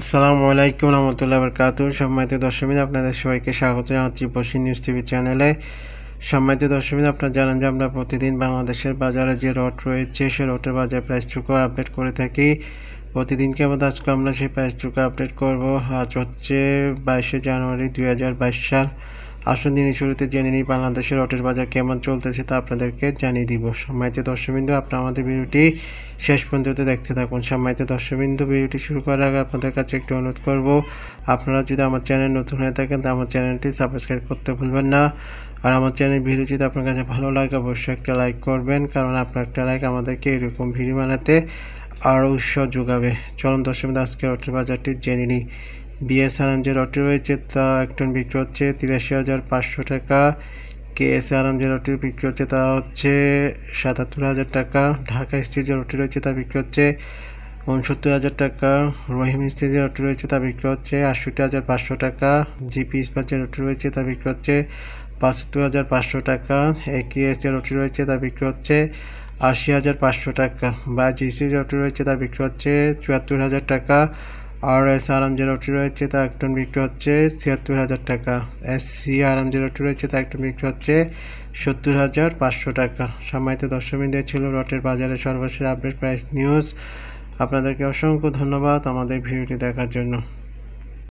আসসালামু আলাইকুম রহমতুল্লাহ বরকাত সম্মানিত দর্শকবিদ আপনাদের সবাইকে স্বাগত জানাচ্ছি বসি নিউজ টিভি চ্যানেলে সম্মানিত দর্শকবিদ আপনারা জানেন যে আমরা প্রতিদিন বাংলাদেশের বাজারে যে রট রয়েছে সে রটের বাজার প্রাইসটুকু আপডেট করে থাকি প্রতিদিনকে আমাদের আজকে আমরা সেই প্রাইস প্রাইসটুকু আপডেট করব আজ হচ্ছে বাইশে জানুয়ারি দুই সাল আসুন দিনের শুরুতে জেনে নিই বাংলাদেশের রটের বাজার কেমন চলতেছে তা আপনাদেরকে জানিয়ে দিব সম্মানিত দর্শকবিন্দু আপনার আমাদের ভিডিওটি শেষ পর্যন্ত দেখতে থাকুন সম্মানিত দর্শকবিন্দু ভিডিওটি শুরু করার আগে আপনাদের কাছে একটি অনুরোধ করব আপনারা যদি আমার চ্যানেল নতুন হয়ে থাকেন তো আমার চ্যানেলটি সাবস্ক্রাইব করতে ভুলবেন না আর আমার চ্যানেল ভিডিও যদি আপনার কাছে ভালো লাগে অবশ্যই একটা লাইক করবেন কারণ আপনার একটা লাইক আমাদেরকে এরকম ভিডিও বানাতে আরও উৎসাহ যোগাবে চলুন দর্শকবিন্দু আজকে অটের বাজারটি জেনে নিই বিএসআর এম যে রটটি রয়েছে তা একটন বিক্রি হচ্ছে তিরাশি হাজার পাঁচশো টাকা কেএস আরাম যে রটটি বিক্রি হচ্ছে তা হচ্ছে সাতাত্তর হাজার টাকা ঢাকা স্টিল যে রটটি রয়েছে তা বিক্রি হচ্ছে উনসত্তর হাজার টাকা রহিম স্টিল যে রয়েছে তা বিক্রি হচ্ছে আটষট্টি হাজার পাঁচশো টাকা জিপি ইস্পাত যে রটটি রয়েছে তা বিক্রি হচ্ছে পঁচাত্তর হাজার পাঁচশো টাকা একিএস যে রটটি রয়েছে তা বিক্রি হচ্ছে আশি হাজার পাঁচশো টাকা বা জিসি যে রয়েছে তা বিক্রি হচ্ছে চুয়াত্তর হাজার টাকা আর এস আর এম টু রয়েছে তার এক বিক্রি হচ্ছে ছিয়াত্তর হাজার টাকা S C R M two রয়েছে তার এক বিক্রি হচ্ছে সত্তর হাজার পাঁচশো টাকা সম্মানিত দর্শকবিন্দে ছিল রটের বাজারে সর্বশেষ আপডেট প্রাইস নিউজ আপনাদেরকে অসংখ্য ধন্যবাদ আমাদের ভিডিওটি দেখার জন্য